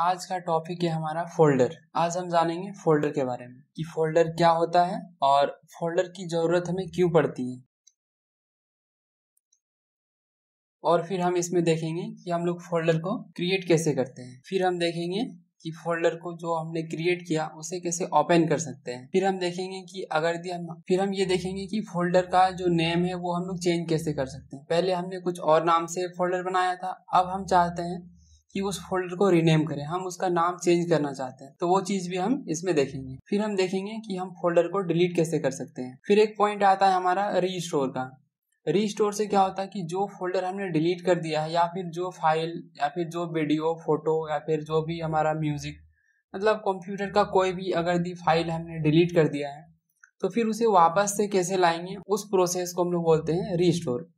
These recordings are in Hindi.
आज का टॉपिक है हमारा फोल्डर आज हम जानेंगे फोल्डर के बारे में कि फोल्डर क्या होता है और फोल्डर की ज़रूरत हमें क्यों पड़ती है और फिर हम इसमें देखेंगे कि हम लोग फोल्डर को क्रिएट कैसे करते हैं फिर हम देखेंगे कि फोल्डर को जो हमने क्रिएट किया उसे कैसे ओपन कर सकते हैं फिर हम देखेंगे कि अगर दिया हम फिर हम ये देखेंगे कि फोल्डर का जो नेम है वो हम लोग चेंज कैसे कर सकते हैं पहले हमने कुछ और नाम से फोल्डर बनाया था अब हम चाहते हैं कि उस फोल्डर को रीनेम करें हम उसका नाम चेंज करना चाहते हैं तो वो चीज़ भी हम इसमें देखेंगे फिर हम देखेंगे कि हम फोल्डर को डिलीट कैसे कर सकते हैं फिर एक पॉइंट आता है हमारा रीस्टोर का रीस्टोर से क्या होता है कि जो फोल्डर हमने डिलीट कर दिया है या फिर जो फाइल या फिर जो वीडियो फोटो या फिर जो भी हमारा म्यूज़िक मतलब कंप्यूटर का कोई भी अगर दी फाइल हमने डिलीट कर दिया है तो फिर उसे वापस से कैसे लाएंगे उस प्रोसेस को हम लोग बोलते हैं रीस्टोर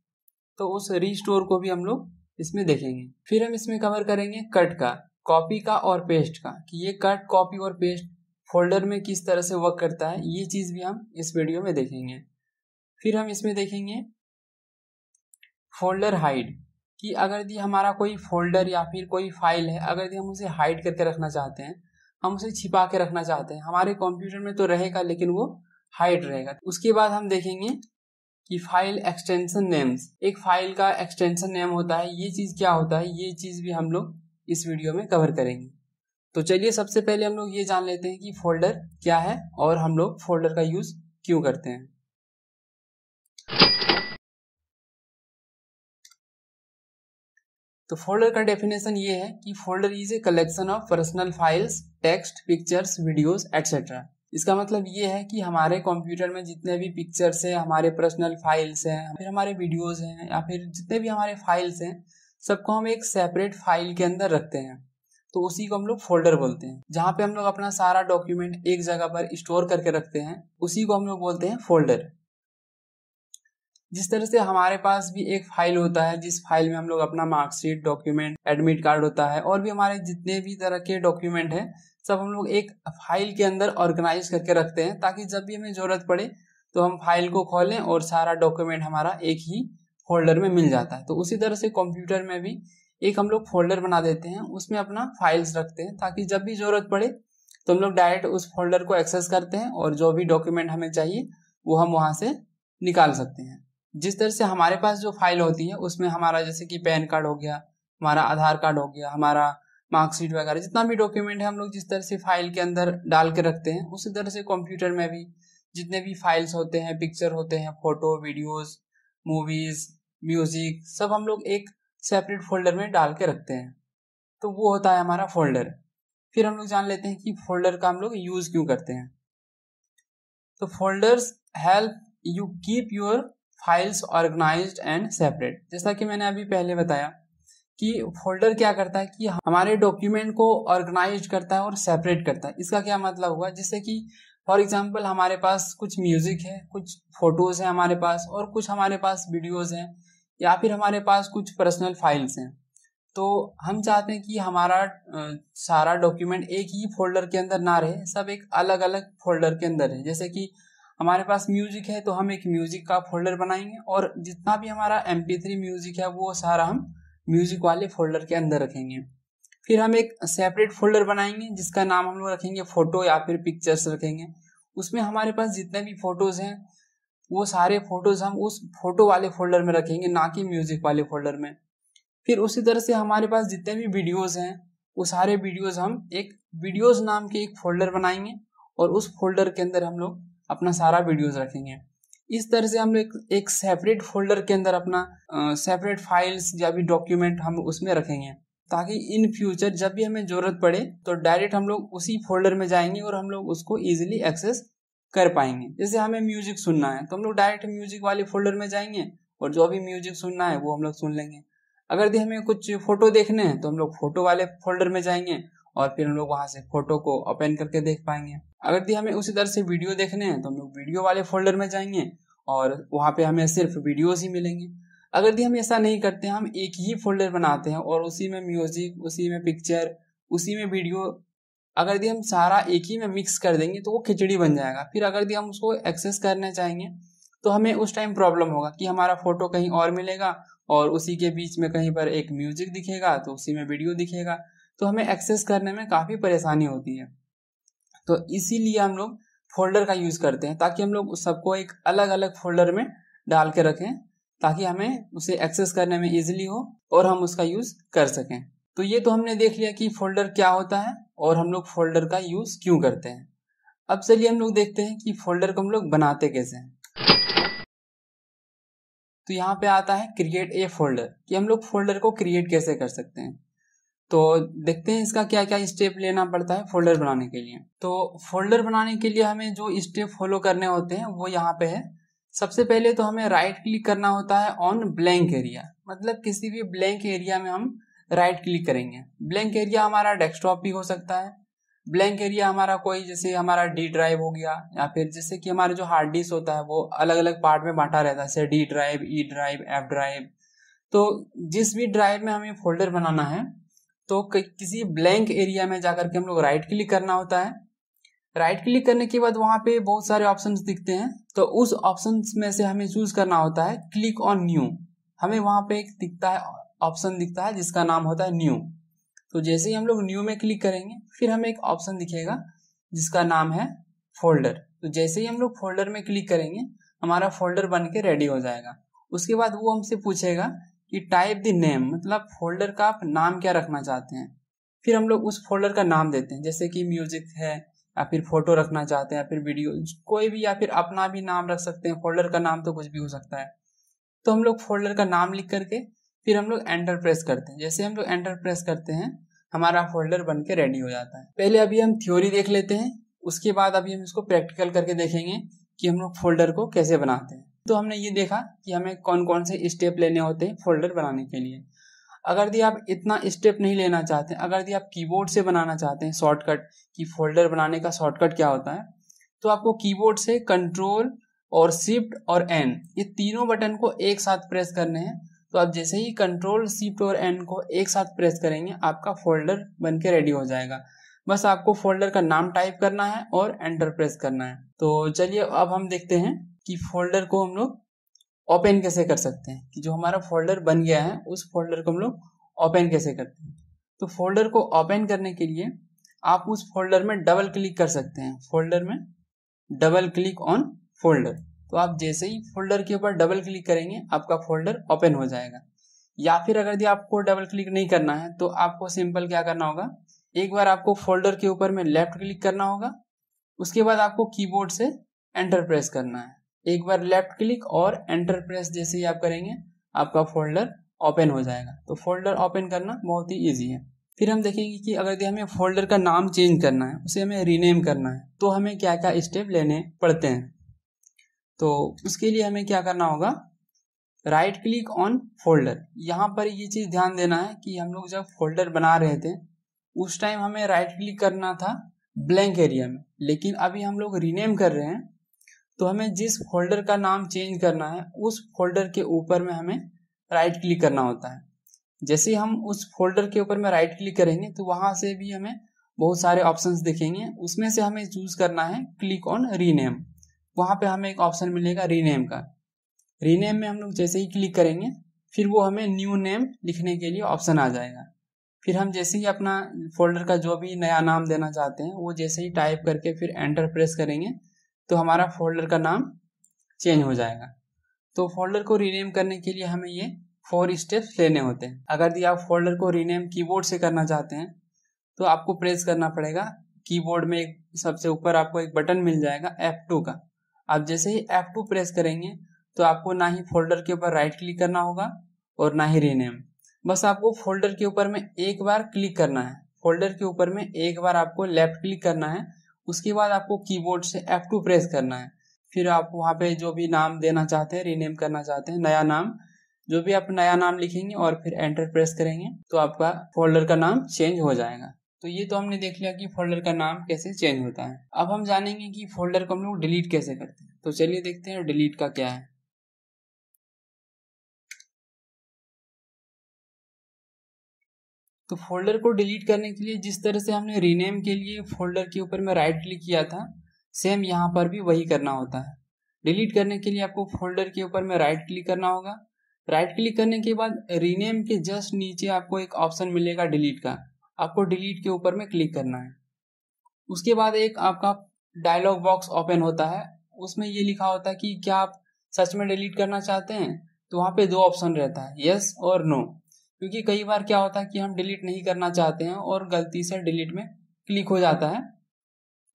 तो उस रीस्टोर को भी हम लोग इसमें देखेंगे फिर हम इसमें कवर करेंगे कट का कॉपी का और पेस्ट का कि ये कट कॉपी और पेस्ट फोल्डर में किस तरह से वर्क करता है ये चीज़ भी हम इस वीडियो में देखेंगे फिर हम इसमें देखेंगे फोल्डर हाइड कि अगर यदि हमारा कोई फोल्डर या फिर कोई फाइल है अगर यदि हम उसे हाइड करके रखना चाहते हैं हम उसे छिपा के रखना चाहते हैं हमारे कंप्यूटर में तो रहेगा लेकिन वो हाइड रहेगा उसके बाद हम देखेंगे कि फाइल एक्सटेंशन नेम्स एक फाइल का एक्सटेंशन नेम होता है ये चीज़ क्या होता है ये चीज़ भी हम लोग इस वीडियो में कवर करेंगे तो चलिए सबसे पहले हम लोग ये जान लेते हैं कि फोल्डर क्या है और हम लोग फोल्डर का यूज़ क्यों करते हैं तो फोल्डर का डेफिनेशन ये है कि folder is a collection of personal files text pictures videos etcetera इसका मतलब ये है कि हमारे कंप्यूटर में जितने भी पिक्चर्स हैं हमारे पर्सनल फाइल्स हैं फिर हमारे वीडियोस हैं या फिर जितने भी हमारे फाइल्स हैं सबको हम एक सेपरेट फाइल के अंदर रखते हैं तो उसी को हम लोग फोल्डर बोलते हैं जहाँ पे हम लोग अपना सारा डॉक्यूमेंट एक जगह पर स्टोर करके रखते हैं उसी को हम लोग बोलते हैं फोल्डर जिस तरह से हमारे पास भी एक फाइल होता है जिस फाइल में हम लोग अपना मार्कशीट डॉक्यूमेंट एडमिट कार्ड होता है और भी हमारे जितने भी तरह के डॉक्यूमेंट हैं सब हम लोग एक फाइल के अंदर ऑर्गेनाइज करके रखते हैं ताकि जब भी हमें ज़रूरत पड़े तो हम फाइल को खोलें और सारा डॉक्यूमेंट हमारा एक ही फोल्डर में मिल जाता है तो उसी तरह से कंप्यूटर में भी एक हम लोग फोल्डर बना देते हैं उसमें अपना फाइल्स रखते हैं ताकि जब भी ज़रूरत पड़े तो हम लोग डायरेक्ट उस फोल्डर को एक्सेस करते हैं और जो भी डॉक्यूमेंट हमें चाहिए वो हम वहाँ से निकाल सकते हैं जिस तरह से हमारे पास जो फाइल होती है उसमें हमारा जैसे कि पैन कार्ड हो गया हमारा आधार कार्ड हो गया हमारा मार्कशीट वगैरह जितना भी डॉक्यूमेंट है हम लोग जिस तरह से फाइल के अंदर डाल के रखते हैं उसी तरह से कंप्यूटर में भी जितने भी फाइल्स होते हैं पिक्चर होते हैं फोटो वीडियोस मूवीज म्यूजिक सब हम लोग एक सेपरेट फोल्डर में डाल के रखते हैं तो वो होता है हमारा फोल्डर फिर हम लोग जान लेते हैं कि फोल्डर का हम लोग यूज क्यों करते हैं तो folders help you keep your files organised and separate जैसा कि मैंने अभी पहले बताया कि फोल्डर क्या करता है कि हमारे डॉक्यूमेंट को ऑर्गेनाइज करता है और सेपरेट करता है इसका क्या मतलब हुआ जैसे कि फॉर एग्जाम्पल हमारे पास कुछ म्यूज़िक है कुछ फ़ोटोज़ हैं हमारे पास और कुछ हमारे पास वीडियोज़ हैं या फिर हमारे पास कुछ पर्सनल फाइल्स हैं तो हम चाहते हैं कि हमारा सारा डॉक्यूमेंट एक ही फोल्डर के अंदर ना रहे सब एक अलग अलग फोल्डर के अंदर है जैसे कि हमारे पास म्यूजिक है तो हम एक म्यूजिक का फोल्डर बनाएंगे और जितना भी हमारा एम पी थ्री म्यूजिक है वो सारा हम म्यूजिक वाले फोल्डर के अंदर रखेंगे फिर हम एक सेपरेट फोल्डर बनाएंगे जिसका नाम हम लोग रखेंगे फोटो या फिर पिक्चर्स रखेंगे उसमें हमारे पास जितने भी फोटोज हैं वो सारे फोटोज हम उस फोटो वाले फोल्डर में रखेंगे ना कि म्यूजिक वाले फोल्डर में फिर उसी तरह से हमारे पास जितने भी वीडियोज हैं वो सारे वीडियोज हम एक वीडियोज नाम के एक फोल्डर बनाएंगे और उस फोल्डर के अंदर हम लोग अपना सारा वीडियोज रखेंगे इस तरह से हम एक एक सेपरेट फोल्डर के अंदर अपना सेपरेट फाइल्स या भी डॉक्यूमेंट हम उसमें रखेंगे ताकि इन फ्यूचर जब भी हमें ज़रूरत पड़े तो डायरेक्ट हम लोग उसी फोल्डर में जाएंगे और हम लोग उसको इजिली एक्सेस कर पाएंगे जैसे हमें म्यूजिक सुनना है तो हम लोग डायरेक्ट म्यूजिक वाले फोल्डर में जाएंगे और जो भी म्यूजिक सुनना है वो हम लोग सुन लेंगे अगर यदि हमें कुछ फोटो देखने हैं तो हम लोग फोटो वाले फोल्डर में जाएंगे और फिर हम लोग वहाँ से फोटो को ओपन करके देख पाएंगे अगर यदि हमें उसी तरह से वीडियो देखने हैं तो हम लोग वीडियो वाले फोल्डर में जाएंगे और वहाँ पे हमें सिर्फ वीडियोज ही मिलेंगे अगर यदि हम ऐसा नहीं करते हम एक ही फोल्डर बनाते हैं और उसी में म्यूजिक उसी में पिक्चर उसी में वीडियो अगर यदि हम सारा एक ही में मिक्स कर देंगे तो वो खिचड़ी बन जाएगा फिर अगर यदि हम उसको एक्सेस करने चाहेंगे तो हमें उस टाइम प्रॉब्लम होगा कि हमारा फोटो कहीं और मिलेगा और उसी के बीच में कहीं पर एक म्यूजिक दिखेगा तो उसी में वीडियो दिखेगा तो हमें एक्सेस करने में काफ़ी परेशानी होती है तो इसीलिए हम लोग फोल्डर का यूज़ करते हैं ताकि हम लोग उस सबको एक अलग अलग फोल्डर में डाल के रखें ताकि हमें उसे एक्सेस करने में ईजिली हो और हम उसका यूज़ कर सकें तो ये तो हमने देख लिया कि फोल्डर क्या होता है और हम लोग फोल्डर का यूज़ क्यों करते हैं अब चलिए हम लोग देखते हैं कि फोल्डर को हम लोग बनाते कैसे हैं तो यहाँ पे आता है क्रिएट ए फोल्डर कि हम लोग फोल्डर को क्रिएट कैसे कर सकते हैं तो देखते हैं इसका क्या क्या स्टेप लेना पड़ता है फोल्डर बनाने के लिए तो फोल्डर बनाने के लिए हमें जो स्टेप फॉलो करने होते हैं वो यहाँ पे है सबसे पहले तो हमें राइट क्लिक करना होता है ऑन ब्लैंक एरिया मतलब किसी भी ब्लैंक एरिया में हम राइट क्लिक करेंगे ब्लैंक एरिया हमारा डेस्कटॉप भी हो सकता है ब्लैंक एरिया हमारा कोई जैसे हमारा डी ड्राइव हो गया या फिर जैसे कि हमारा जो हार्ड डिस्क होता है वो अलग अलग पार्ट में बांटा रहता है जैसे D drive E drive F drive तो जिस भी ड्राइव में हमें फोल्डर बनाना है तो किसी ब्लैंक एरिया में जाकर के हम लोग राइट क्लिक करना होता है राइट क्लिक करने के बाद वहाँ पे बहुत सारे ऑप्शंस दिखते हैं तो उस ऑप्शंस में से हमें चूज करना होता है क्लिक ऑन न्यू हमें वहाँ पे एक दिखता है ऑप्शन दिखता है जिसका नाम होता है न्यू तो जैसे ही हम लोग न्यू में क्लिक करेंगे फिर हमें एक ऑप्शन दिखेगा जिसका नाम है फोल्डर तो जैसे ही हम लोग फोल्डर में क्लिक करेंगे हमारा फोल्डर बन के रेडी हो जाएगा उसके बाद वो हमसे पूछेगा कि टाइप द नेम मतलब फोल्डर का आप नाम क्या रखना चाहते हैं फिर हम लोग उस फोल्डर का नाम देते हैं जैसे कि म्यूजिक है या फिर फोटो रखना चाहते हैं या फिर वीडियो कोई भी या फिर अपना भी नाम रख सकते हैं फोल्डर का नाम तो कुछ भी हो सकता है तो हम लोग फोल्डर का नाम लिख करके फिर हम लोग एंटर प्रेस करते हैं जैसे हम लोग एंटर प्रेस करते हैं हमारा फोल्डर बन के रेडी हो जाता है पहले अभी हम थ्योरी देख लेते हैं उसके बाद अभी हम इसको प्रैक्टिकल करके देखेंगे कि हम लोग फोल्डर को कैसे बनाते हैं तो हमने ये देखा कि हमें कौन कौन से स्टेप लेने होते हैं फोल्डर बनाने के लिए अगर यदि आप इतना स्टेप नहीं लेना चाहते अगर यदि आप कीबोर्ड से बनाना चाहते हैं शॉर्टकट कि फोल्डर बनाने का शॉर्टकट क्या होता है तो आपको कीबोर्ड से कंट्रोल और शिफ्ट और एन ये तीनों बटन को एक साथ प्रेस करने हैं तो आप जैसे ही कंट्रोल शिफ्ट और एन को एक साथ प्रेस करेंगे आपका फोल्डर बन के रेडी हो जाएगा बस आपको फोल्डर का नाम टाइप करना है और एंटर प्रेस करना है तो चलिए अब हम देखते हैं कि फोल्डर को हम लोग ओपन कैसे कर सकते हैं कि जो हमारा फोल्डर बन गया है उस फोल्डर को हम लोग ओपन कैसे करते हैं तो फोल्डर को ओपन करने के लिए आप उस फोल्डर में डबल क्लिक कर सकते हैं फोल्डर में डबल क्लिक ऑन फोल्डर तो आप जैसे ही फोल्डर के ऊपर डबल क्लिक करेंगे आपका फोल्डर ओपन हो जाएगा या फिर अगर यदि आपको डबल क्लिक नहीं करना है तो आपको सिंपल क्या करना होगा एक बार आपको फोल्डर के ऊपर में लेफ्ट क्लिक करना होगा उसके बाद आपको कीबोर्ड से एंटर प्रेस करना है एक बार लेफ्ट क्लिक और एंटर प्रेस जैसे ही आप करेंगे आपका फोल्डर ओपन हो जाएगा तो फोल्डर ओपन करना बहुत ही ईजी है फिर हम देखेंगे कि अगर यदि हमें फोल्डर का नाम चेंज करना है उसे हमें रीनेम करना है तो हमें क्या क्या स्टेप लेने पड़ते हैं तो उसके लिए हमें क्या करना होगा राइट क्लिक ऑन फोल्डर यहाँ पर ये चीज़ ध्यान देना है कि हम लोग जब फोल्डर बना रहे थे उस टाइम हमें राइट क्लिक करना था ब्लैंक एरिया में लेकिन अभी हम लोग रीनेम कर रहे हैं तो हमें जिस फोल्डर का नाम चेंज करना है उस फोल्डर के ऊपर में हमें राइट क्लिक करना होता है जैसे हम उस फोल्डर के ऊपर में राइट क्लिक करेंगे तो वहाँ से भी हमें बहुत सारे ऑप्शंस दिखेंगे उसमें से हमें चूज करना है क्लिक ऑन रीनेम वहाँ पे हमें एक ऑप्शन मिलेगा रीनेम का रीनेम में हम लोग जैसे ही क्लिक करेंगे फिर वो हमें न्यू नेम लिखने के लिए ऑप्शन आ जाएगा फिर हम जैसे ही अपना फोल्डर का जो भी नया नाम देना चाहते हैं वो जैसे ही टाइप करके फिर एंटर प्रेस करेंगे तो हमारा फोल्डर का नाम चेंज हो जाएगा तो फोल्डर को रीनेम करने के लिए हमें ये फोर स्टेप्स लेने होते हैं अगर यदि आप फोल्डर को रीनेम कीबोर्ड से करना चाहते हैं तो आपको प्रेस करना पड़ेगा कीबोर्ड में एक सबसे ऊपर आपको एक बटन मिल जाएगा F2 का आप जैसे ही F2 प्रेस करेंगे तो आपको ना ही फोल्डर के ऊपर राइट क्लिक करना होगा और ना ही रीनेम बस आपको फोल्डर के ऊपर में एक बार क्लिक करना है फोल्डर के ऊपर में एक बार आपको लेफ्ट क्लिक करना है उसके बाद आपको कीबोर्ड से F2 प्रेस करना है फिर आप वहाँ पे जो भी नाम देना चाहते हैं रीनेम करना चाहते हैं नया नाम जो भी आप नया नाम लिखेंगे और फिर एंटर प्रेस करेंगे तो आपका फोल्डर का नाम चेंज हो जाएगा तो ये तो हमने देख लिया कि फोल्डर का नाम कैसे चेंज होता है अब हम जानेंगे कि फोल्डर को हम लोग डिलीट कैसे करते हैं तो चलिए देखते हैं डिलीट का क्या है तो फोल्डर को डिलीट करने के लिए जिस तरह से हमने रीनेम के लिए फोल्डर के ऊपर में राइट क्लिक किया था सेम यहाँ पर भी वही करना होता है डिलीट करने के लिए आपको फोल्डर के ऊपर में राइट क्लिक करना होगा राइट क्लिक करने के बाद रीनेम के जस्ट नीचे आपको एक ऑप्शन मिलेगा डिलीट का आपको डिलीट के ऊपर में क्लिक करना है उसके बाद एक आपका डायलॉग बॉक्स ओपन होता है उसमें ये लिखा होता है कि क्या आप सच में डिलीट करना चाहते हैं तो वहाँ पे दो ऑप्शन रहता है यस और नो क्योंकि कई बार क्या होता है कि हम डिलीट नहीं करना चाहते हैं और गलती से डिलीट में क्लिक हो जाता है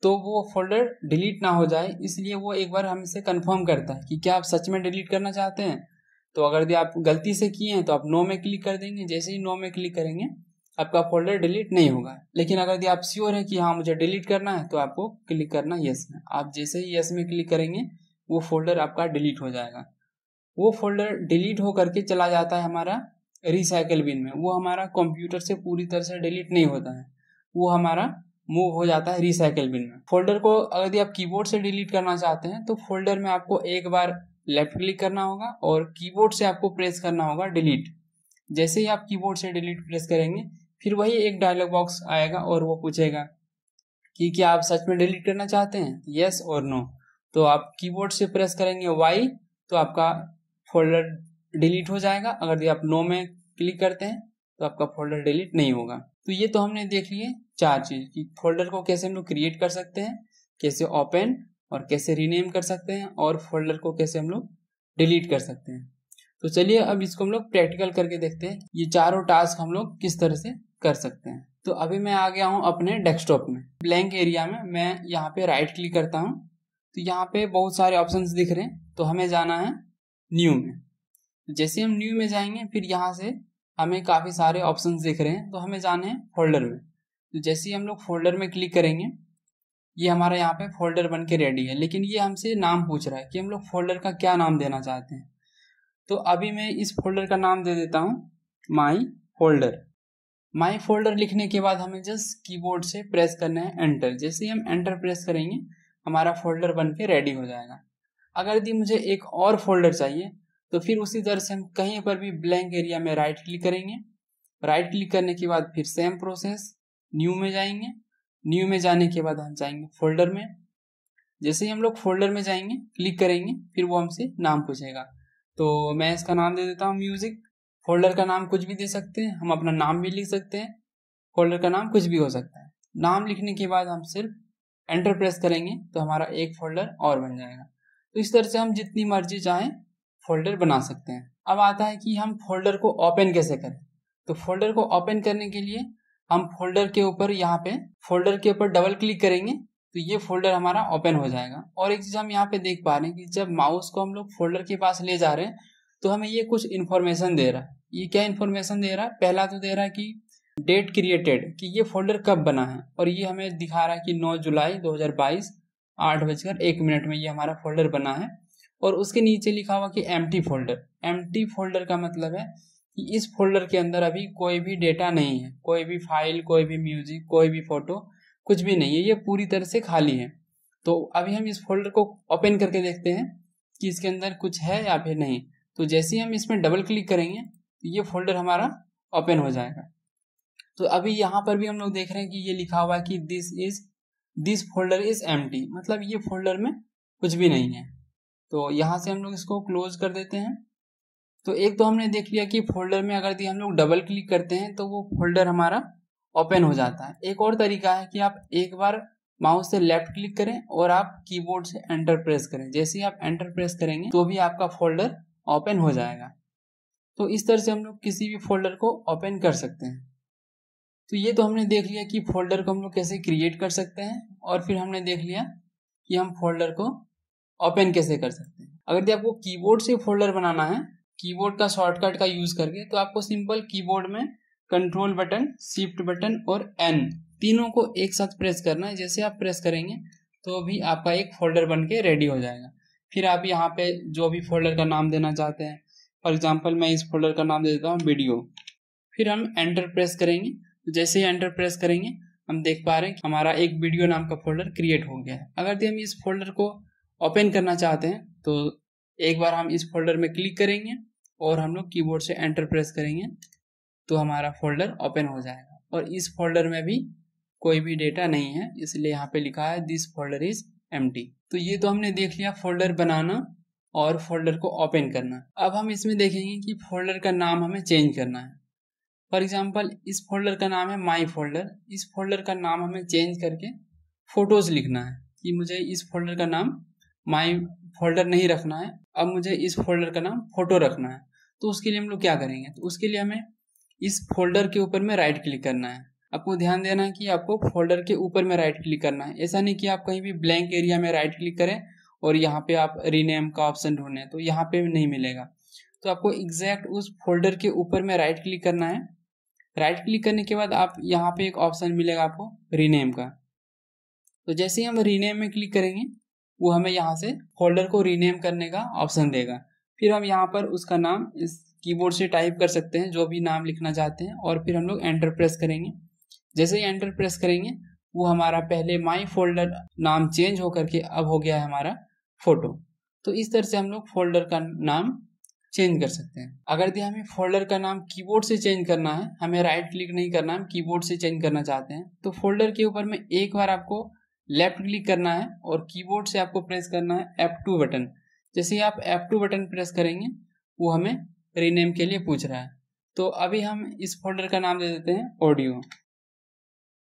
तो वो फोल्डर डिलीट ना हो जाए इसलिए वो एक बार हमसे कंफर्म करता है कि क्या आप सच में डिलीट करना चाहते हैं तो अगर यदि आप गलती से किए हैं तो आप नो में क्लिक कर देंगे जैसे ही नो में क्लिक करेंगे आपका फोल्डर डिलीट नहीं होगा लेकिन अगर यदि आप श्योर हैं कि हाँ मुझे डिलीट करना है तो आपको क्लिक करना यस में आप जैसे ही यस में क्लिक करेंगे वो फोल्डर आपका डिलीट हो जाएगा वो फोल्डर डिलीट हो करके चला जाता है हमारा रिसाइकल बिन में वो हमारा कंप्यूटर से पूरी तरह से डिलीट नहीं होता है वो हमारा मूव हो जाता है रिसाइकल बिन में फोल्डर को यदि आप कीबोर्ड से डिलीट करना चाहते हैं तो फोल्डर में आपको एक बार लेफ्ट क्लिक करना होगा और कीबोर्ड से आपको प्रेस करना होगा डिलीट जैसे ही आप कीबोर्ड से डिलीट प्रेस करेंगे फिर वही एक डायलॉग बॉक्स आएगा और वो पूछेगा कि क्या आप सच में डिलीट करना चाहते हैं यस और नो तो आप कीबोर्ड से प्रेस करेंगे वाई तो आपका फोल्डर डिलीट हो जाएगा अगर आप नो में क्लिक करते हैं तो आपका फोल्डर डिलीट नहीं होगा तो ये तो हमने देख लिए चार चीज कि फोल्डर को कैसे हम लोग क्रिएट कर सकते हैं कैसे ओपन और कैसे रीनेम कर सकते हैं और फोल्डर को कैसे हम लोग डिलीट कर सकते हैं तो चलिए अब इसको हम लोग प्रैक्टिकल करके देखते हैं ये चारों टास्क हम लोग किस तरह से कर सकते हैं तो अभी मैं आ गया हूँ अपने डेस्कटॉप में ब्लैंक एरिया में मैं यहाँ पे राइट क्लिक करता हूँ तो यहाँ पे बहुत सारे ऑप्शंस दिख रहे हैं तो हमें जाना है न्यू में जैसे हम न्यू में जाएंगे फिर यहाँ से हमें काफ़ी सारे ऑप्शन दिख रहे हैं तो हमें जाना है फोल्डर में तो जैसे ही हम लोग फोल्डर में क्लिक करेंगे ये हमारा यहाँ पे फोल्डर बन के रेडी है लेकिन ये हमसे नाम पूछ रहा है कि हम लोग फोल्डर का क्या नाम देना चाहते हैं तो अभी मैं इस फोल्डर का नाम दे देता हूँ माई फोल्डर माई फोल्डर लिखने के बाद हमें जस्ट कीबोर्ड से प्रेस करना है एंटर जैसे ही हम एंटर प्रेस करेंगे हमारा फोल्डर बन के रेडी हो जाएगा अगर यदि मुझे एक और फोल्डर चाहिए तो फिर उसी तरह से हम कहीं पर भी ब्लैंक एरिया में राइट क्लिक करेंगे राइट क्लिक करने के बाद फिर सेम प्रोसेस न्यू में जाएंगे न्यू में जाने के बाद हम जाएंगे फोल्डर में जैसे ही हम लोग फोल्डर में जाएंगे क्लिक करेंगे फिर वो हमसे नाम पूछेगा तो मैं इसका नाम दे देता हूँ म्यूजिक फोल्डर का नाम कुछ भी दे सकते हैं हम अपना नाम भी लिख सकते हैं फोल्डर का नाम कुछ भी हो सकता है नाम लिखने के बाद हम सिर्फ एंटर प्रेस करेंगे तो हमारा एक फोल्डर और बन जाएगा तो इस तरह से हम जितनी मर्जी चाहें फोल्डर बना सकते हैं अब आता है कि हम फोल्डर को ओपन कैसे करें तो फोल्डर को ओपन करने के लिए हम फोल्डर के ऊपर यहाँ पे फोल्डर के ऊपर डबल क्लिक करेंगे तो ये फोल्डर हमारा ओपन हो जाएगा और एक चीज़ हम यहाँ पे देख पा रहे हैं कि जब माउस को हम लोग फोल्डर के पास ले जा रहे हैं तो हमें ये कुछ इन्फॉर्मेशन दे रहा है ये क्या इन्फॉर्मेशन दे रहा है पहला तो दे रहा है कि डेट क्रिएटेड कि ये फोल्डर कब बना है और ये हमें दिखा रहा है कि 9 जुलाई 2022 हज़ार बाईस आठ बजकर एक मिनट में ये हमारा फोल्डर बना है और उसके नीचे लिखा हुआ कि एम फोल्डर एम फोल्डर का मतलब है कि इस फोल्डर के अंदर अभी कोई भी डेटा नहीं है कोई भी फाइल कोई भी म्यूजिक कोई भी फोटो कुछ भी नहीं है ये पूरी तरह से खाली है तो अभी हम इस फोल्डर को ओपन करके देखते हैं कि इसके अंदर कुछ है या फिर नहीं तो जैसे ही हम इसमें डबल क्लिक करेंगे तो ये फोल्डर हमारा ओपन हो जाएगा तो अभी यहाँ पर भी हम लोग देख रहे हैं कि ये लिखा हुआ है कि this is this folder is एम मतलब ये फोल्डर में कुछ भी नहीं है तो यहाँ से हम लोग इसको क्लोज कर देते हैं तो एक तो हमने देख लिया कि फोल्डर में अगर हम लोग डबल क्लिक करते हैं तो वो फोल्डर हमारा ओपन हो जाता है एक और तरीका है कि आप एक बार माउस से लेफ्ट क्लिक करें और आप कीबोर्ड से एंटर प्रेस करें जैसे ही आप एंटर प्रेस करेंगे तो भी आपका फोल्डर ओपन हो जाएगा तो इस तरह से हम लोग किसी भी फोल्डर को ओपन कर सकते हैं तो ये तो हमने देख लिया कि फोल्डर को हम लोग कैसे क्रिएट कर सकते हैं और फिर हमने देख लिया कि हम फोल्डर को ओपन कैसे कर सकते हैं अगर आपको कीबोर्ड से फोल्डर बनाना है कीबोर्ड का शॉर्टकट का यूज करके तो आपको सिंपल कीबोर्ड में कंट्रोल बटन शिफ्ट बटन और एन तीनों को एक साथ प्रेस करना है जैसे आप प्रेस करेंगे तो भी आपका एक फोल्डर बन के रेडी हो जाएगा फिर आप यहाँ पे जो भी फोल्डर का नाम देना चाहते हैं फॉर एग्जाम्पल मैं इस फोल्डर का नाम दे देता हूँ वीडियो फिर हम एंटर प्रेस करेंगे तो जैसे ही एंटर प्रेस करेंगे हम देख पा रहे हैं कि हमारा एक वीडियो नाम का फोल्डर क्रिएट हो गया है अगर हम इस फोल्डर को ओपन करना चाहते हैं तो एक बार हम इस फोल्डर में क्लिक करेंगे और हम लोग कीबोर्ड से एंटर प्रेस करेंगे तो हमारा फोल्डर ओपन हो जाएगा और इस फोल्डर में भी कोई भी डेटा नहीं है इसलिए यहाँ पे लिखा है दिस फोल्डर इज एम तो ये तो हमने देख लिया फोल्डर बनाना और फोल्डर को ओपन करना अब हम इसमें देखेंगे कि फोल्डर का नाम हमें चेंज करना है फॉर एग्जाम्पल इस फोल्डर का नाम है माई फोल्डर इस फोल्डर का नाम हमें चेंज करके फ़ोटोज़ लिखना है कि मुझे इस फोल्डर का नाम माई फोल्डर नहीं रखना है अब मुझे इस फोल्डर का नाम फोटो रखना है तो उसके लिए हम लोग क्या करेंगे तो उसके लिए हमें इस फोल्डर के ऊपर में राइट क्लिक करना है आपको ध्यान देना है कि आपको फोल्डर के ऊपर में राइट क्लिक करना है ऐसा नहीं कि आप कहीं भी ब्लैंक एरिया में राइट क्लिक करें और यहाँ पे आप रीनेम का ऑप्शन ढूंढें तो यहाँ पे नहीं मिलेगा तो आपको एग्जैक्ट उस फोल्डर के ऊपर में राइट क्लिक करना है राइट क्लिक करने के बाद आप यहाँ पे एक ऑप्शन मिलेगा आपको रीनेम का तो जैसे ही हम रीनेम में क्लिक करेंगे वो हमें यहाँ से फोल्डर को रीनेम करने का ऑप्शन देगा फिर हम यहाँ पर उसका नाम इस कीबोर्ड से टाइप कर सकते हैं जो भी नाम लिखना चाहते हैं और फिर हम लोग एंटर प्रेस करेंगे जैसे ही एंटर प्रेस करेंगे वो हमारा पहले माई फोल्डर नाम चेंज होकर के अब हो गया है हमारा फोटो तो इस तरह से हम लोग फोल्डर का नाम चेंज कर सकते हैं अगर यदि हमें फोल्डर का नाम कीबोर्ड से चेंज करना है हमें राइट क्लिक नहीं करना हम कीबोर्ड से चेंज करना चाहते हैं तो फोल्डर के ऊपर मैं एक बार आपको लेफ्ट क्लिक करना है और कीबोर्ड से आपको प्रेस करना है एफ टू बटन जैसे ही आप टू बटन प्रेस करेंगे वो हमें रीनेम के लिए पूछ रहा है तो अभी हम इस फोल्डर का नाम दे देते हैं ऑडियो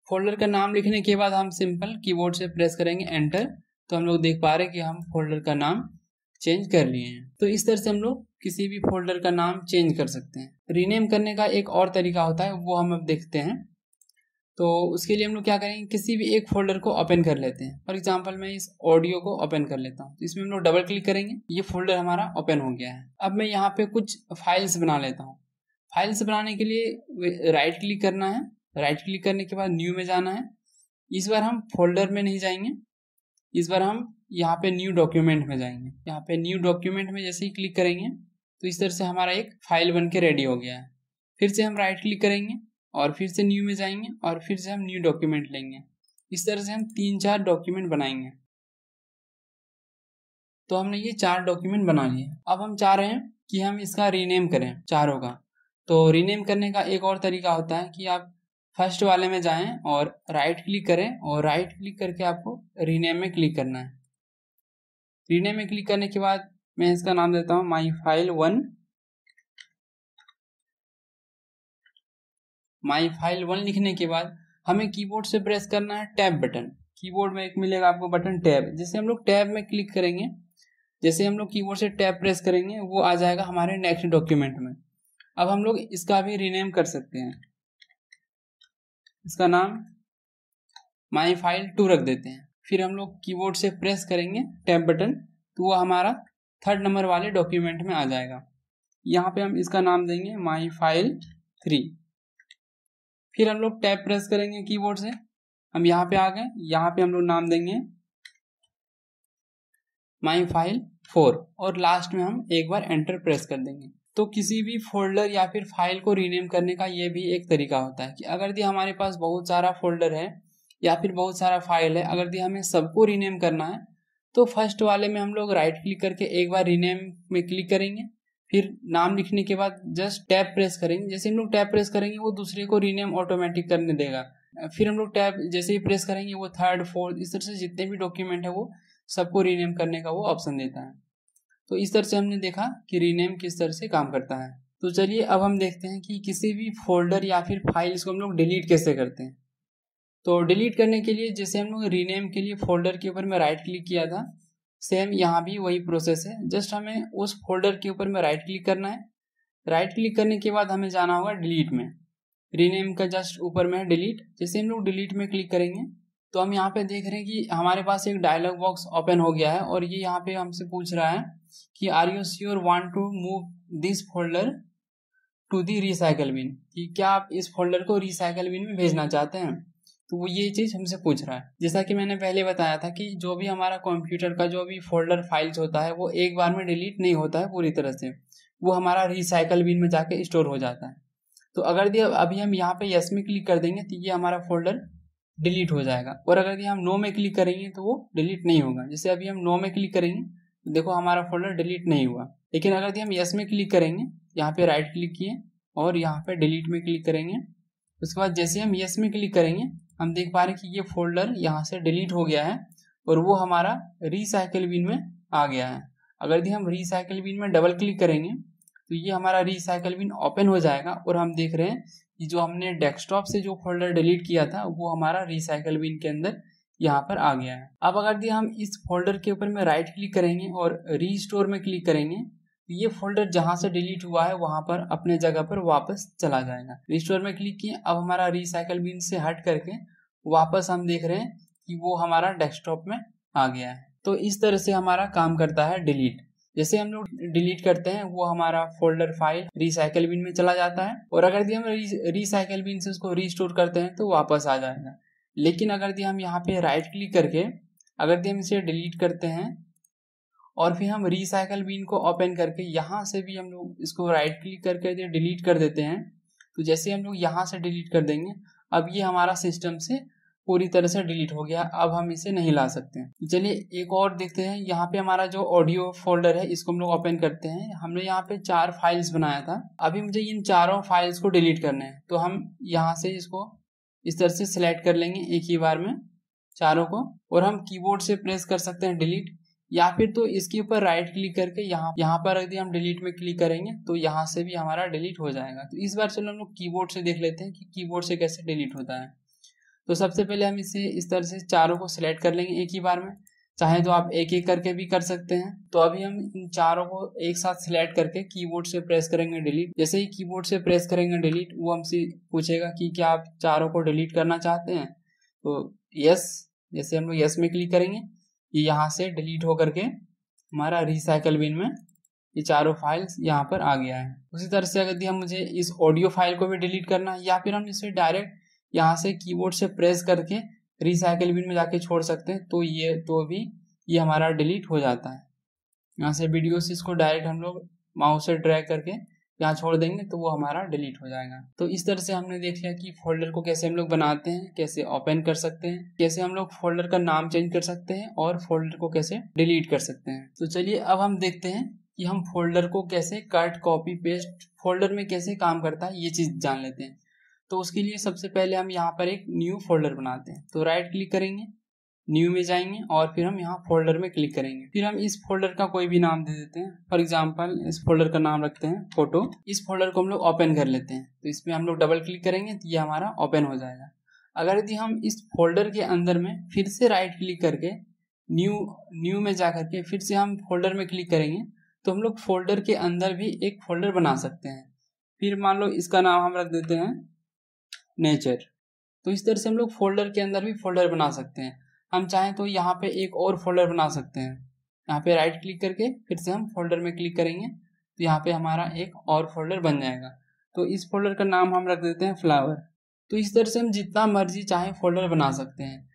फोल्डर का नाम लिखने के बाद हम सिंपल कीबोर्ड से प्रेस करेंगे एंटर तो हम लोग देख पा रहे हैं कि हम फोल्डर का नाम चेंज कर लिए हैं तो इस तरह से हम लोग किसी भी फोल्डर का नाम चेंज कर सकते हैं रीनेम करने का एक और तरीका होता है वो हम अब देखते हैं तो उसके लिए हम लोग क्या करेंगे किसी भी एक फोल्डर को ओपन कर लेते हैं फॉर एग्जाम्पल मैं इस ऑडियो को ओपन कर लेता हूँ तो इसमें हम लोग डबल क्लिक करेंगे ये फोल्डर हमारा ओपन हो गया है अब मैं यहाँ पे कुछ फाइल्स बना लेता हूँ फाइल्स बनाने के लिए राइट क्लिक करना है राइट क्लिक करने के बाद न्यू में जाना है इस बार हम फोल्डर में नहीं जाएंगे इस बार हम यहाँ पे न्यू डॉक्यूमेंट में जाएंगे यहाँ पे न्यू डॉक्यूमेंट में जैसे ही क्लिक करेंगे तो इस तरह से हमारा एक फाइल बन के रेडी हो गया है फिर से हम राइट क्लिक करेंगे और फिर से न्यू में जाएंगे और फिर से हम न्यू डॉक्यूमेंट लेंगे इस तरह से हम तीन चार डॉक्यूमेंट बनाएंगे तो हमने ये चार डॉक्यूमेंट बना लिए अब हम चाह रहे हैं कि हम इसका रीनेम करें चारों का तो रीनेम करने का एक और तरीका होता है कि आप फर्स्ट वाले में जाएं और राइट क्लिक करें और राइट क्लिक करके आपको रीनेम में क्लिक करना है रीनेम में क्लिक करने के बाद मैं इसका नाम देता हूँ my file one my file one लिखने के बाद हमें कीबोर्ड से प्रेस करना है टैब बटन कीबोर्ड में एक मिलेगा आपको बटन टैब जैसे हम लोग टैब में क्लिक करेंगे जैसे हम लोग कीबोर्ड से टैब प्रेस करेंगे वो आ जाएगा हमारे नेक्स्ट डॉक्यूमेंट में अब हम लोग इसका भी रीनेम कर सकते हैं इसका नाम माई फाइल टू रख देते हैं फिर हम लोग कीबोर्ड से प्रेस करेंगे टैब बटन तो वो हमारा थर्ड नंबर वाले डॉक्यूमेंट में आ जाएगा यहाँ पे हम इसका नाम देंगे माई फाइल थ्री फिर हम लोग टैप प्रेस करेंगे कीबोर्ड से हम यहाँ पे आ गए यहाँ पे हम लोग नाम देंगे माई फाइल फोर और लास्ट में हम एक बार एंटर प्रेस कर देंगे तो किसी भी फोल्डर या फिर फाइल को रीनेम करने का ये भी एक तरीका होता है कि अगर दी हमारे पास बहुत सारा फोल्डर है या फिर बहुत सारा फाइल है अगर दी हमें सबको रीनेम करना है तो फर्स्ट वाले में हम लोग राइट क्लिक करके एक बार रीनेम में क्लिक करेंगे फिर नाम लिखने के बाद जस्ट टैप प्रेस करेंगे जैसे हम लोग टैप प्रेस करेंगे वो दूसरे को रीनेम ऑटोमेटिक करने देगा फिर हम लोग टैप जैसे ही प्रेस करेंगे वो थर्ड फोर्थ इस तरह से जितने भी डॉक्यूमेंट है वो सबको रीनेम करने का वो ऑप्शन देता है तो इस तरह से हमने देखा कि रीनेम किस तरह से काम करता है तो चलिए अब हम देखते हैं कि किसी भी फोल्डर या फिर फाइल्स को हम लोग डिलीट कैसे करते हैं तो डिलीट करने के लिए जैसे हम लोग रीनेम के लिए फोल्डर के ऊपर मैं राइट क्लिक किया था सेम यहाँ भी वही प्रोसेस है जस्ट हमें उस फोल्डर के ऊपर में राइट क्लिक करना है राइट क्लिक करने के बाद हमें जाना होगा डिलीट में रीनेम का जस्ट ऊपर में डिलीट जैसे हम लोग डिलीट में क्लिक करेंगे तो हम यहाँ पे देख रहे हैं कि हमारे पास एक डायलॉग बॉक्स ओपन हो गया है और ये यहाँ पे हमसे पूछ रहा है कि are you sure want to move this folder to the recycle bin कि क्या आप इस फोल्डर को रिसाइकल बिन में भेजना चाहते हैं तो वो ये चीज़ हमसे पूछ रहा है जैसा कि मैंने पहले बताया था कि जो भी हमारा कंप्यूटर का जो भी फोल्डर फाइल्स होता है वो एक बार में डिलीट नहीं होता है पूरी तरह से वो हमारा रिसाइकल बिन में जाके स्टोर हो जाता है तो अगर अभी हम यहाँ पे यस में क्लिक कर देंगे तो ये हमारा फोल्डर डिलीट हो जाएगा और अगर हम नो में क्लिक करेंगे तो वो डिलीट नहीं होगा जैसे अभी हम नो में क्लिक करेंगे तो देखो हमारा फोल्डर डिलीट नहीं हुआ लेकिन अगर हम यस में क्लिक करेंगे यहाँ पे राइट क्लिक किए और यहाँ पे डिलीट में क्लिक करेंगे उसके बाद जैसे हम यस में क्लिक करेंगे हम देख पा रहे हैं कि ये फोल्डर यहाँ से डिलीट हो गया है और वो हमारा रिसाइकिल बिन में आ गया है अगर यदि हम रिसाइकिल बिन में डबल क्लिक करेंगे तो ये हमारा रिसाइकिल बिन ओपन हो जाएगा और हम देख रहे हैं कि जो हमने डेस्कटॉप से जो फोल्डर डिलीट किया था वो हमारा रिसाइकिल बिन के अंदर यहाँ पर आ गया है अब अगर यदि हम इस फोल्डर के ऊपर में राइट क्लिक करेंगे और री में क्लिक करेंगे ये फोल्डर जहाँ से डिलीट हुआ है वहाँ पर अपने जगह पर वापस चला जाएगा रिस्टोर में क्लिक किए अब हमारा रिसाइकल बिन से हट करके वापस हम देख रहे हैं कि वो हमारा डेस्कटॉप में आ गया है तो इस तरह से हमारा काम करता है डिलीट जैसे हम लोग डिलीट करते हैं वो हमारा फोल्डर फाइल रिसाइकल बिन में चला जाता है और अगर यदि हम रिसाइकल बिन से उसको रिस्टोर करते हैं तो वापस आ जाएगा लेकिन अगर यदि हम यहाँ पे राइट क्लिक करके अगर यदि हम इसे डिलीट करते हैं और फिर हम रिसाइकल बीन को ओपन करके यहाँ से भी हम लोग इसको राइट क्लिक करके डिलीट कर देते हैं तो जैसे हम लोग यहाँ से डिलीट कर देंगे अब ये हमारा सिस्टम से पूरी तरह से डिलीट हो गया अब हम इसे नहीं ला सकते हैं तो चलिए एक और देखते हैं यहाँ पे हमारा जो ऑडियो फोल्डर है इसको हम लोग ओपन करते हैं हमने यहाँ पे चार फाइल्स बनाया था अभी मुझे इन चारों फाइल्स को डिलीट करना है तो हम यहाँ से इसको इस तरह से सिलेक्ट कर लेंगे एक ही बार में चारों को और हम कीबोर्ड से प्रेस कर सकते हैं डिलीट या फिर तो इसके ऊपर राइट क्लिक करके यहाँ यहाँ पर यदि हम डिलीट में क्लिक करेंगे तो यहाँ से भी हमारा डिलीट हो जाएगा तो इस बार चलो हम लोग कीबोर्ड से देख लेते हैं कि कीबोर्ड से कैसे डिलीट होता है तो सबसे पहले हम इसे इस तरह से चारों को सिलेक्ट कर लेंगे एक ही बार में चाहे तो आप एक एक करके भी कर सकते हैं तो अभी हम इन चारों को एक साथ सिलेक्ट करके कीबोर्ड से प्रेस करेंगे डिलीट जैसे ही कीबोर्ड से प्रेस करेंगे डिलीट वो हमसे पूछेगा कि क्या आप चारों को डिलीट करना चाहते हैं तो यस जैसे हम लोग यस में क्लिक करेंगे ये यहाँ से डिलीट होकर के हमारा रिसाइकल बिन में ये चारों फाइल्स यहाँ पर आ गया है उसी तरह से अगर हम मुझे इस ऑडियो फाइल को भी डिलीट करना है या फिर हम इसे डायरेक्ट यहाँ से कीबोर्ड से प्रेस करके रिसाइकिल बिन में जाके छोड़ सकते हैं तो ये तो भी ये हमारा डिलीट हो जाता है यहाँ से वीडियो से इसको डायरेक्ट हम लोग माउस से ड्रैग करके यहाँ छोड़ देंगे तो वो हमारा डिलीट हो जाएगा तो इस तरह से हमने देख लिया कि फोल्डर को कैसे हम लोग बनाते हैं कैसे ओपन कर सकते हैं कैसे हम लोग फोल्डर का नाम चेंज कर सकते हैं और फोल्डर को कैसे डिलीट कर सकते हैं तो चलिए अब हम देखते हैं कि हम फोल्डर को कैसे कट कॉपी पेस्ट फोल्डर में कैसे काम करता है ये चीज़ जान लेते हैं तो उसके लिए सबसे पहले हम यहाँ पर एक न्यू फोल्डर बनाते हैं तो राइट क्लिक करेंगे न्यू में जाएंगे और फिर हम यहाँ फोल्डर में क्लिक करेंगे फिर हम इस फोल्डर का कोई भी नाम दे देते हैं फॉर एग्जाम्पल इस फोल्डर का नाम रखते हैं फोटो इस फोल्डर को हम लोग ओपन कर लेते हैं तो इसमें हम लोग डबल क्लिक करेंगे तो ये हमारा ओपन हो जाएगा अगर यदि हम इस फोल्डर के अंदर में फिर से राइट क्लिक करके न्यू न्यू में जा करके फिर से हम फोल्डर में क्लिक करेंगे तो हम लोग फोल्डर के अंदर भी एक फोल्डर बना सकते हैं फिर मान लो इसका नाम हम रख देते हैं नेचर तो इस तरह से हम लोग फोल्डर के अंदर भी फोल्डर बना सकते हैं हम चाहें तो यहाँ पे एक और फोल्डर बना सकते हैं यहाँ पे राइट क्लिक करके फिर से हम फोल्डर में क्लिक करेंगे तो यहाँ पे हमारा एक और फोल्डर बन जाएगा तो इस फोल्डर का नाम हम रख देते हैं फ्लावर तो इस तरह से हम जितना मर्जी चाहे फोल्डर बना सकते हैं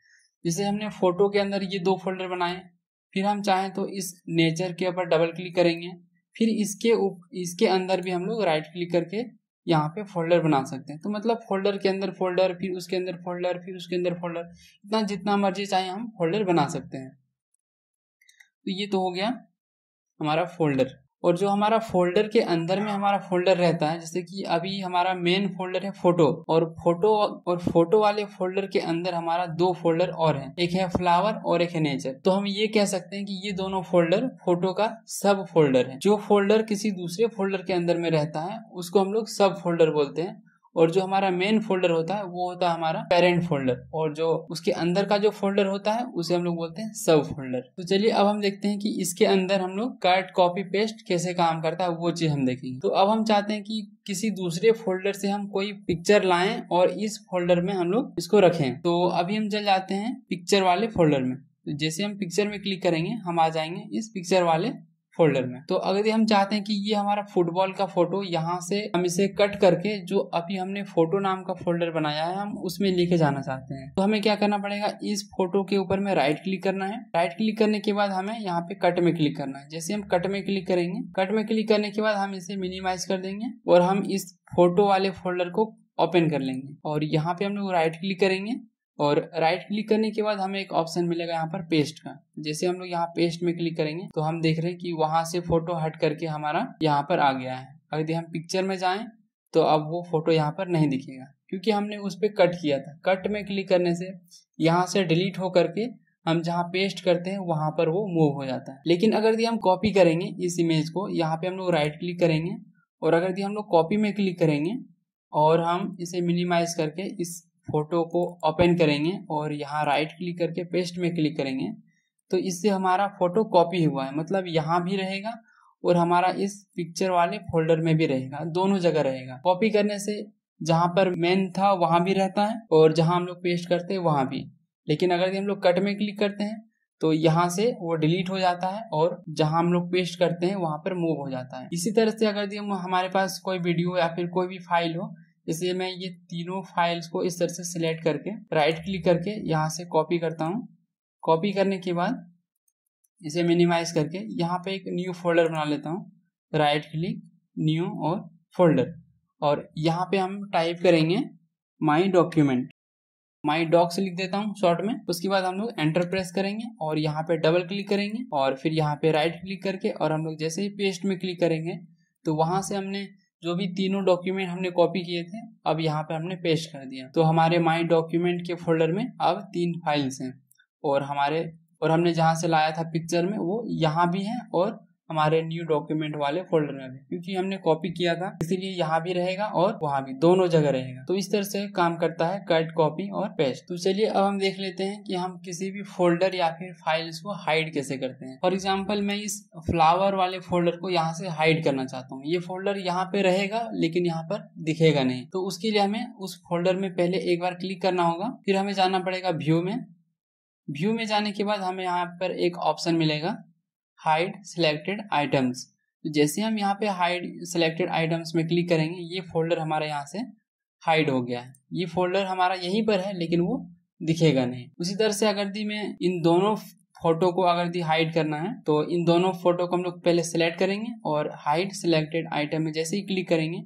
जैसे हमने फ़ोटो के अंदर ये दो फोल्डर बनाए फिर हम चाहें तो इस नेचर के ऊपर डबल क्लिक करेंगे फिर इसके उप इसके अंदर भी हम लोग राइट क्लिक करके यहाँ पे फोल्डर बना सकते हैं तो मतलब फोल्डर के अंदर फोल्डर फिर उसके अंदर फोल्डर फिर उसके अंदर फोल्डर इतना जितना मर्जी चाहे हम फोल्डर बना सकते हैं तो ये तो हो गया हमारा फोल्डर और जो हमारा फोल्डर के अंदर में हमारा फोल्डर रहता है जैसे कि अभी हमारा मेन फोल्डर है फोटो और फोटो और फोटो वाले फोल्डर के अंदर हमारा दो फोल्डर और है एक है फ्लावर और एक है नेचर तो हम ये कह सकते हैं कि ये दोनों फोल्डर फोटो का सब फोल्डर है जो फोल्डर किसी दूसरे फोल्डर के अंदर में रहता है उसको हम लोग सब फोल्डर बोलते हैं और जो हमारा मेन फोल्डर होता है वो होता है हमारा पेरेंट फोल्डर और जो उसके अंदर का जो फोल्डर होता है उसे हम लोग बोलते हैं सब फोल्डर तो चलिए अब हम देखते हैं कि इसके अंदर हम लोग कट कॉपी पेस्ट कैसे काम करता है वो चीज हम देखेंगे तो अब हम चाहते हैं कि किसी दूसरे फोल्डर से हम कोई पिक्चर लाएं और इस फोल्डर में हम लोग इसको रखें तो अभी हम चल जाते हैं पिक्चर वाले फोल्डर में तो जैसे हम पिक्चर में क्लिक करेंगे हम आ जाएंगे इस पिक्चर वाले फोल्डर में तो अगर हम चाहते हैं कि ये हमारा फुटबॉल का फोटो यहाँ से हम इसे कट करके जो अभी हमने फोटो नाम का फोल्डर बनाया है हम उसमें लेके जाना चाहते हैं तो हमें क्या करना पड़ेगा इस फोटो के ऊपर में राइट क्लिक करना है राइट क्लिक करने के बाद हमें यहाँ पे कट में क्लिक करना है जैसे हम कट में क्लिक करेंगे कट में क्लिक करने के बाद हम इसे मिनिमाइज कर देंगे और हम इस फोटो वाले फोल्डर को ओपन कर लेंगे और यहाँ पे हम लोग राइट क्लिक करेंगे और राइट क्लिक करने के बाद हमें एक ऑप्शन मिलेगा यहाँ पर पेस्ट का जैसे हम लोग यहाँ पेस्ट में क्लिक करेंगे तो हम देख रहे हैं कि वहां से फोटो हट करके हमारा यहाँ पर आ गया है अगर यदि हम पिक्चर में जाएं तो अब वो फोटो यहाँ पर नहीं दिखेगा क्योंकि हमने उस पर कट किया था कट में क्लिक करने से यहाँ से डिलीट हो करके हम जहाँ पेस्ट करते हैं वहाँ पर वो मूव हो जाता है लेकिन अगर यदि हम कॉपी करेंगे इस इमेज को यहाँ पे हम लोग राइट क्लिक करेंगे और अगर यदि हम लोग कॉपी में क्लिक करेंगे और हम इसे मिनिमाइज करके इस फ़ोटो को ओपन करेंगे और यहाँ राइट क्लिक करके पेस्ट में क्लिक करेंगे तो इससे हमारा फ़ोटो कॉपी हुआ है मतलब यहाँ भी रहेगा और हमारा इस पिक्चर वाले फोल्डर में भी रहेगा दोनों जगह रहेगा कॉपी करने से जहाँ पर मेन था वहाँ भी रहता है और जहाँ हम लोग पेस्ट करते हैं वहाँ भी लेकिन अगर हम लोग कट में क्लिक करते हैं तो यहाँ से वो डिलीट हो जाता है और जहाँ हम लोग पेस्ट करते हैं वहाँ पर मूव हो जाता है इसी तरह से अगर हम हमारे पास कोई वीडियो या फिर कोई भी फाइल हो इसलिए मैं ये तीनों फाइल्स को इस तरह से सिलेक्ट करके राइट क्लिक करके यहाँ से कॉपी करता हूँ कॉपी करने के बाद इसे मिनिमाइज करके यहाँ पे एक न्यू फोल्डर बना लेता हूँ राइट क्लिक न्यू और फोल्डर और यहाँ पे हम टाइप करेंगे माई डॉक्यूमेंट माई डॉक्स लिख देता हूँ शॉर्ट में उसके बाद हम लोग एंटर प्रेस करेंगे और यहाँ पे डबल क्लिक करेंगे और फिर यहाँ पे राइट क्लिक करके और हम लोग जैसे ही पेस्ट में क्लिक करेंगे तो वहाँ से हमने जो भी तीनों डॉक्यूमेंट हमने कॉपी किए थे अब यहाँ पे हमने पेस्ट कर दिया तो हमारे माई डॉक्यूमेंट के फोल्डर में अब तीन फाइल्स हैं और हमारे और हमने जहाँ से लाया था पिक्चर में वो यहाँ भी है और हमारे न्यू डॉक्यूमेंट वाले फोल्डर में भी क्योंकि हमने कॉपी किया था इसीलिए यहाँ भी रहेगा और वहाँ भी दोनों जगह रहेगा तो इस तरह से काम करता है कट कॉपी और पेस्ट तो चलिए अब हम देख लेते हैं कि हम किसी भी फोल्डर या फिर फाइल्स को हाइड कैसे करते हैं फॉर एग्जाम्पल मैं इस फ्लावर वाले फोल्डर को यहाँ से हाइड करना चाहता हूँ ये फोल्डर यहाँ पे रहेगा लेकिन यहाँ पर दिखेगा नहीं तो उसके लिए हमें उस फोल्डर में पहले एक बार क्लिक करना होगा फिर हमें जाना पड़ेगा व्यू में व्यू में जाने के बाद हमें यहाँ पर एक ऑप्शन मिलेगा हाइड सिलेक्टेड आइटम्स तो जैसे हम यहाँ पे हाइड सिलेक्टेड आइटम्स में क्लिक करेंगे ये फोल्डर हमारे यहाँ से हाइड हो गया है ये फोल्डर हमारा यहीं पर है लेकिन वो दिखेगा नहीं उसी तरह से अगर दी मैं इन दोनों फोटो को अगर दी हाइड करना है तो इन दोनों फोटो को हम लोग पहले सेलेक्ट करेंगे और हाइड सिलेक्टेड आइटम में जैसे ही क्लिक करेंगे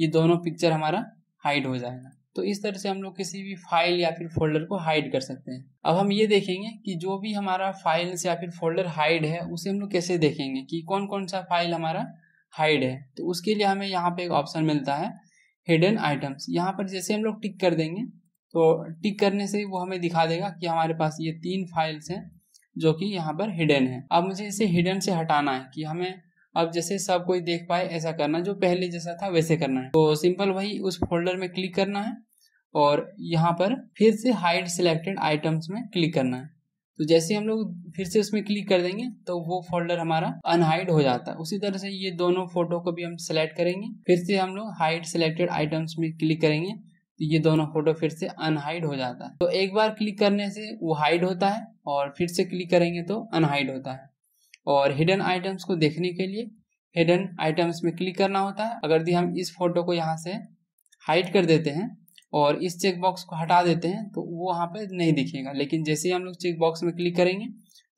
ये दोनों पिक्चर हमारा हाइड हो जाएगा तो इस तरह से हम लोग किसी भी फाइल या फिर फोल्डर को हाइड कर सकते हैं अब हम ये देखेंगे कि जो भी हमारा फाइल या फिर फोल्डर हाइड है उसे हम लोग कैसे देखेंगे कि कौन कौन सा फाइल हमारा हाइड है तो उसके लिए हमें यहाँ पे एक ऑप्शन मिलता है हिडन आइटम्स यहाँ पर जैसे हम लोग टिक कर देंगे तो टिक करने से वो हमें दिखा देगा कि हमारे पास ये तीन फाइल्स हैं जो कि यहाँ पर हिडन है अब मुझे इसे हिडन से हटाना है कि हमें अब जैसे सब कोई देख पाए ऐसा करना जो पहले जैसा था वैसे करना है तो सिंपल वही उस फोल्डर में क्लिक करना है और यहाँ पर फिर से हाइड सिलेक्टेड आइटम्स में क्लिक करना है तो जैसे हम लोग फिर से उसमें क्लिक कर देंगे तो वो फोल्डर हमारा अनहाइड हो जाता है उसी तरह से ये दोनों फोटो को भी हम सेलेक्ट करेंगे फिर से हम लोग हाइड सिलेक्टेड आइटम्स में क्लिक करेंगे तो ये दोनों फोटो फिर से अनहाइड हो जाता है तो एक बार क्लिक करने से वो हाइड होता है और फिर से क्लिक करेंगे तो अनहाइड होता है और हिडन आइटम्स को देखने के लिए हिडन आइटम्स में क्लिक करना होता है अगर यदि हम इस फोटो को यहाँ से हाइड कर देते हैं और इस चेकबॉक्स को हटा देते हैं तो वो वहाँ पे नहीं दिखेगा लेकिन जैसे ही हम लोग चेकबॉक्स में क्लिक करेंगे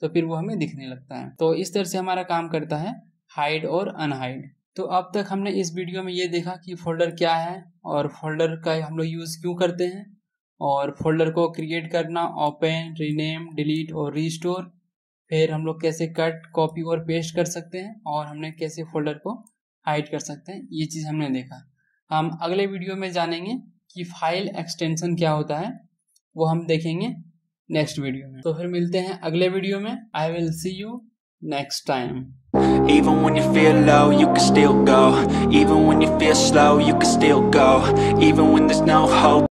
तो फिर वो हमें दिखने लगता है तो इस तरह से हमारा काम करता है हाइड और अनहाइड तो अब तक हमने इस वीडियो में ये देखा कि फोल्डर क्या है और फोल्डर का हम लोग यूज़ क्यों करते हैं और फोल्डर को क्रिएट करना ओपन रीनेम डिलीट और रीस्टोर फिर हम लोग कैसे कट कॉपी और पेस्ट कर सकते हैं और हमने कैसे फोल्डर को हाइड कर सकते हैं ये चीज़ हमने देखा हम अगले वीडियो में जानेंगे कि फाइल एक्सटेंशन क्या होता है वो हम देखेंगे नेक्स्ट वीडियो में तो फिर मिलते हैं अगले वीडियो में I will see you next time Even when you feel low, you can still go. Even when you feel slow, you can still go. Even when there's no hope.